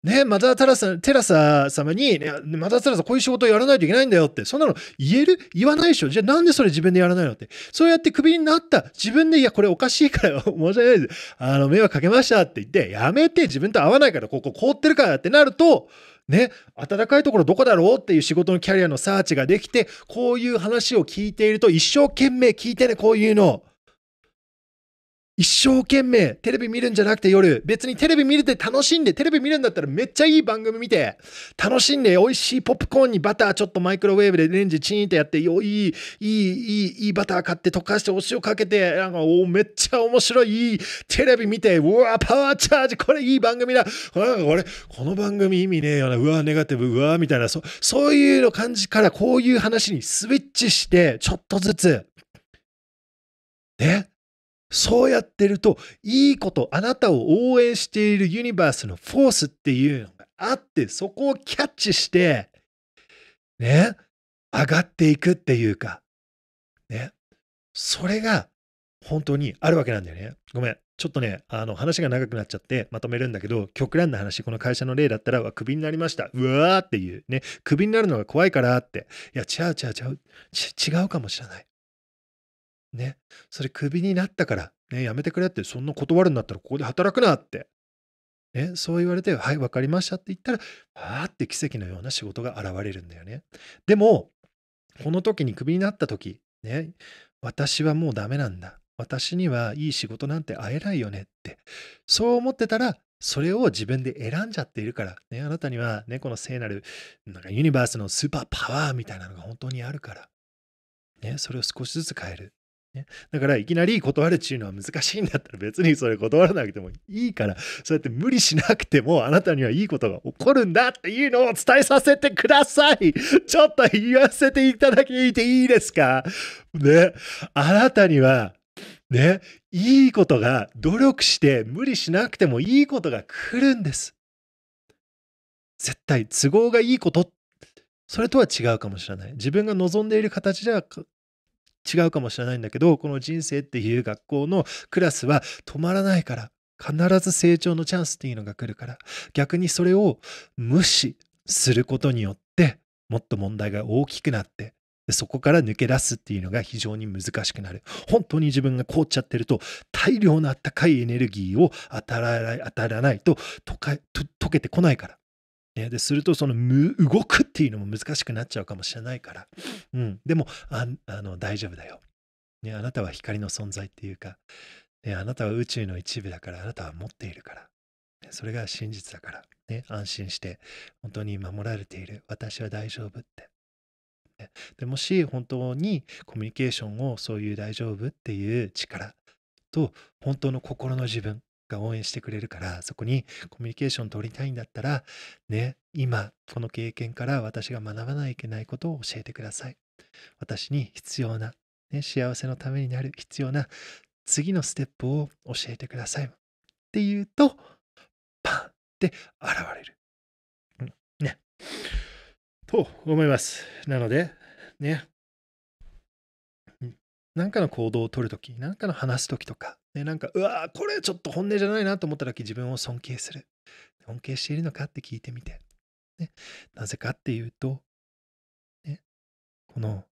ね、マダータラサ・テラサ様に、ね、マダータラサこういう仕事をやらないといけないんだよって、そんなの言える言わないでしょじゃあなんでそれ自分でやらないのって。そうやってクビになった。自分で、いや、これおかしいから、<laughs> 申し訳ないです。あの、迷惑かけましたって言って、やめて自分と合わないから、ここ凍ってるからってなると、ね、暖かいところどこだろうっていう仕事のキャリアのサーチができて、こういう話を聞いていると、一生懸命聞いてね、こういうの。一生懸命テレビ見るんじゃなくて夜、別にテレビ見れて楽しんで、テレビ見るんだったらめっちゃいい番組見て、楽しんで美味しいポップコーンにバターちょっとマイクロウェーブでレンジチーンってやって、よいい、いい、いい、いいバター買って溶かしてお塩かけて、なんかおめっちゃ面白い、テレビ見て、うわ、パワーチャージ、これいい番組だ。なんかこの番組意味ねえよな、うわ、ネガティブ、うわ、みたいな、そそういうの感じからこういう話にスイッチして、ちょっとずつ、ね、そうやってると、いいこと、あなたを応援しているユニバースのフォースっていうのがあって、そこをキャッチして、ね、上がっていくっていうか、ね、それが本当にあるわけなんだよね。ごめん。ちょっとね、あの話が長くなっちゃってまとめるんだけど、極端な話、この会社の例だったら、はクビになりました。うわーっていうね、クビになるのが怖いからって。いや、違う違う違う。違うかもしれない。ね、それクビになったから、ね、やめてくれって、そんな断るんだったらここで働くなって。ね、そう言われて、はい、わかりましたって言ったら、あーって奇跡のような仕事が現れるんだよね。でも、この時にクビになった時、ね、私はもうダメなんだ。私にはいい仕事なんて会えないよねって。そう思ってたら、それを自分で選んじゃっているから、ね、あなたには、ね、この聖なる、なんかユニバースのスーパーパワーみたいなのが本当にあるから。ね、それを少しずつ変える。ね、だからいきなり断るっていうのは難しいんだったら別にそれ断らなくてもいいからそうやって無理しなくてもあなたにはいいことが起こるんだっていうのを伝えさせてくださいちょっと言わせていただいていいですかねあなたにはねいいことが努力して無理しなくてもいいことが来るんです絶対都合がいいことそれとは違うかもしれない自分が望んでいる形では違うかもしれないんだけど、この人生っていう学校のクラスは止まらないから、必ず成長のチャンスっていうのが来るから、逆にそれを無視することによって、もっと問題が大きくなって、そこから抜け出すっていうのが非常に難しくなる。本当に自分が凍っちゃってると、大量のあったかいエネルギーを与えらないと溶けてこないから。ね、でするとその動くっていうのも難しくなっちゃうかもしれないから、うん、でもあの大丈夫だよ、ね、あなたは光の存在っていうか、ね、あなたは宇宙の一部だからあなたは持っているから、それが真実だから、ね、安心して本当に守られている私は大丈夫って。ね、でもし本当にコミュニケーションをそういう大丈夫っていう力と本当の心の自分が応援してくれるから、そこにコミュニケーション取りたいんだったら、ね、今、この経験から私が学ばないといけないことを教えてください。私に必要な、ね、幸せのためになる必要な次のステップを教えてください。っていうと、パンって現れる。うん、ね。と思います。なので、ね。何かの行動を取るとき、何かの話すときとか、ね、なんか、うわこれちょっと本音じゃないなと思った時自分を尊敬する。尊敬しているのかって聞いてみて。ね、なぜかっていうと、ね、この、ね、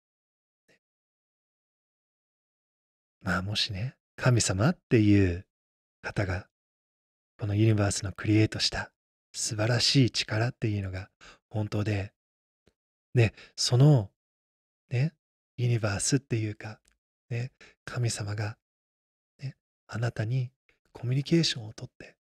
まあもしね、神様っていう方が、このユニバースのクリエイトした素晴らしい力っていうのが本当で、ね、その、ね、ユニバースっていうか、ね、神様があなたにコミュニケーションをとって、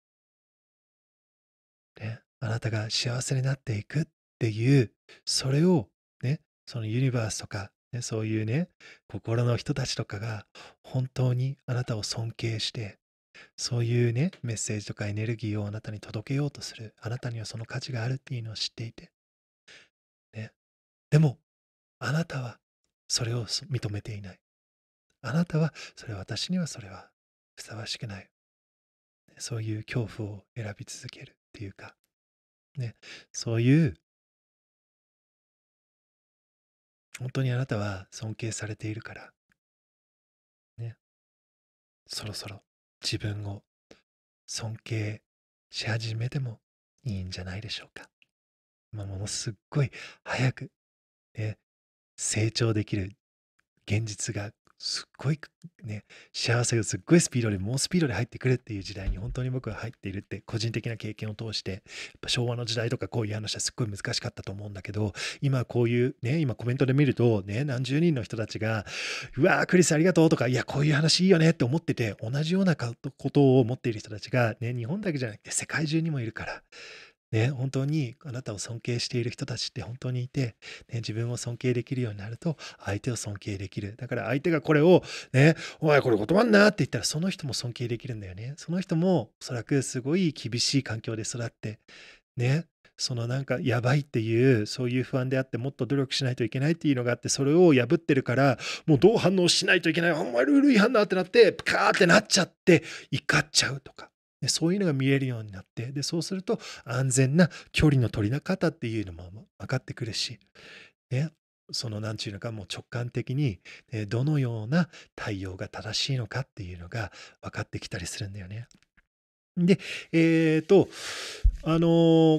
ね、あなたが幸せになっていくっていう、それをね、そのユニバースとか、ね、そういうね、心の人たちとかが本当にあなたを尊敬して、そういうね、メッセージとかエネルギーをあなたに届けようとする。あなたにはその価値があるっていうのを知っていて。ね。でも、あなたはそれを認めていない。あなたは、それ私にはそれはふさわしくない。そういう恐怖を選び続けるっていうか、ね、そういう本当にあなたは尊敬されているから、ね、そろそろ自分を尊敬し始めてもいいんじゃないでしょうか。まあ、ものすっごい早く、ね、成長できる現実がすっごいね、幸せがすっごいスピードで、猛スピードで入ってくるっていう時代に本当に僕は入っているって、個人的な経験を通して、昭和の時代とかこういう話はすっごい難しかったと思うんだけど、今こういうね、今コメントで見るとね、何十人の人たちが、うわー、クリスありがとうとか、いや、こういう話いいよねって思ってて、同じようなことを思っている人たちがね、日本だけじゃなくて世界中にもいるから、ね、本当にあなたを尊敬している人たちって本当にいて、ね、自分を尊敬できるようになると相手を尊敬できる。だから相手がこれを、ね、お前これ断んなって言ったらその人も尊敬できるんだよね。その人もおそらくすごい厳しい環境で育って、ね、そのなんかやばいっていうそういう不安であってもっと努力しないといけないっていうのがあってそれを破ってるからもうどう反応しないといけないお前ルール違反だってなってプカーってなっちゃって怒っちゃうとかでそういうのが見れるようになってでそうすると安全な距離の取り方っていうのも分かってくるし、その何て言うのかもう直感的に、どのような対応が正しいのかっていうのが分かってきたりするんだよね。でえっ、ー、とあの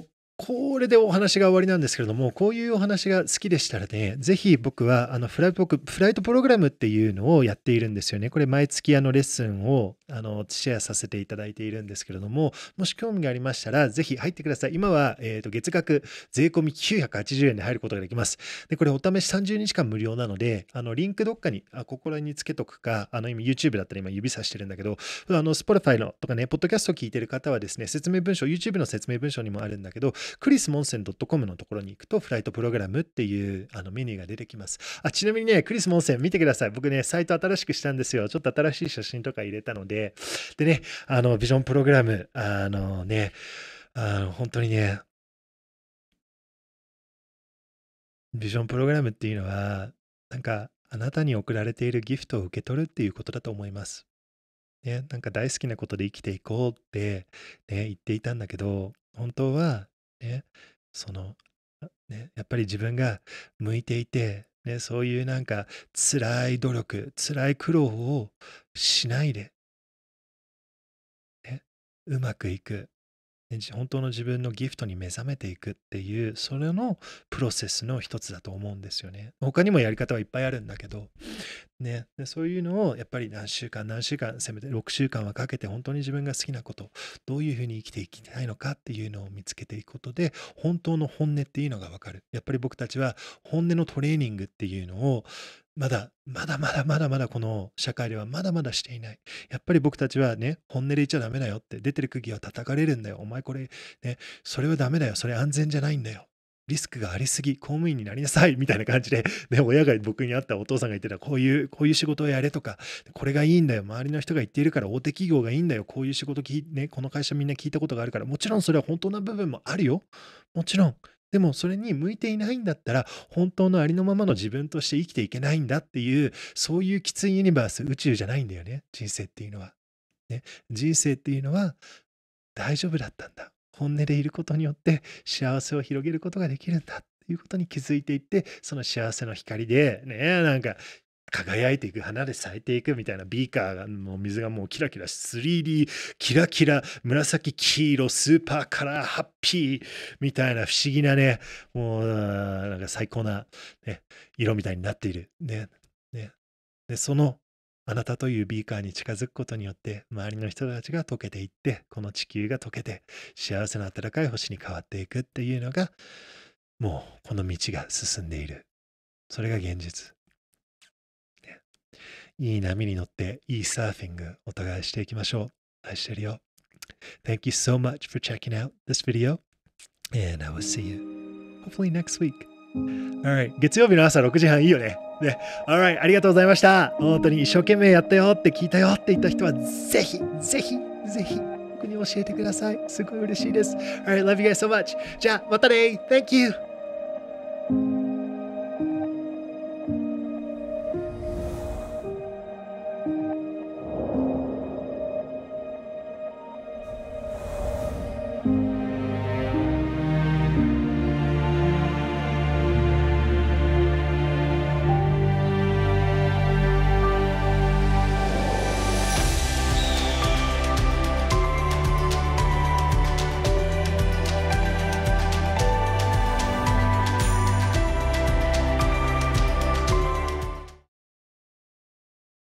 ーこれでお話が終わりなんですけれども、こういうお話が好きでしたらね、ぜひ僕はあのフライトフライトプログラムっていうのをやっているんですよね。これ毎月あのレッスンをあのシェアさせていただいているんですけれども、もし興味がありましたら、ぜひ入ってください。今は、えー、と月額税込み980円で入ることができます。で、これお試し30日間無料なので、あのリンクどっかに、あここらにつけとくか、あの今 YouTube だったら今指さしてるんだけど、あの Spotify のとかね、ポッドキャスト聞いてる方はですね、説明文章、YouTube の説明文章にもあるんだけど、クリスモンセン .com のところに行くと、フライトプログラムっていうあのメニューが出てきます。あ、ちなみにね、クリスモンセン見てください。僕ね、サイト新しくしたんですよ。ちょっと新しい写真とか入れたので、でね、あの、ビジョンプログラム、あのね、あの本当にね、ビジョンプログラムっていうのは、なんか、あなたに送られているギフトを受け取るっていうことだと思います。ね、なんか大好きなことで生きていこうって、ね、言っていたんだけど、本当はね、その、ね、やっぱり自分が向いていて、ね、そういうなんか辛い努力、辛い苦労をしないで、ね、うまくいく、本当の自分のギフトに目覚めていくっていうそれのプロセスの一つだと思うんですよね他にもやり方はいっぱいあるんだけどねそういうのをやっぱり何週間何週間せめて6週間はかけて本当に自分が好きなことどういうふうに生きていきたいのかっていうのを見つけていくことで本当の本音っていうのがわかるやっぱり僕たちは本音のトレーニングっていうのをまだ、まだまだまだまだこの社会ではまだまだしていない。やっぱり僕たちはね、本音で言っちゃダメだよって、出てる釘は叩かれるんだよ。お前これ、ね、それはダメだよ。それ安全じゃないんだよ。リスクがありすぎ、公務員になりなさい、みたいな感じで、ね、親が僕に会ったお父さんが言ってた、こういう、こういう仕事をやれとか、これがいいんだよ、周りの人が言っているから大手企業がいいんだよ、こういう仕事ね、この会社みんな聞いたことがあるから、もちろんそれは本当な部分もあるよ。もちろん、でもそれに向いていないんだったら本当のありのままの自分として生きていけないんだっていうそういうきついユニバース宇宙じゃないんだよね人生っていうのは。ね、人生っていうのは大丈夫だったんだ本音でいることによって幸せを広げることができるんだっていうことに気づいていってその幸せの光でねなんか輝いていく花で咲いていくみたいなビーカーの水がもうキラキラ 3D キラキラ紫黄色スーパーカラーハッピーみたいな不思議なねもうなんか最高な、ね、色みたいになっているねねでそのあなたというビーカーに近づくことによって周りの人たちが溶けていってこの地球が溶けて幸せな暖かい星に変わっていくっていうのがもうこの道が進んでいるそれが現実いい波に乗って、いいサーフィングお互いしていきましょう。愛してるよ。Thank you so much for checking out this video, and I will see you hopefully next week. Alright, 月曜日の朝6時半いいよね。で、Alright, ありがとうございました。本当に一生懸命やったよって聞いたよって言った人は、ぜひ、ぜひ、ぜひ、僕に教えてください。すごい嬉しいです。Alright, love you guys so much. じゃあ、またね !Thank you!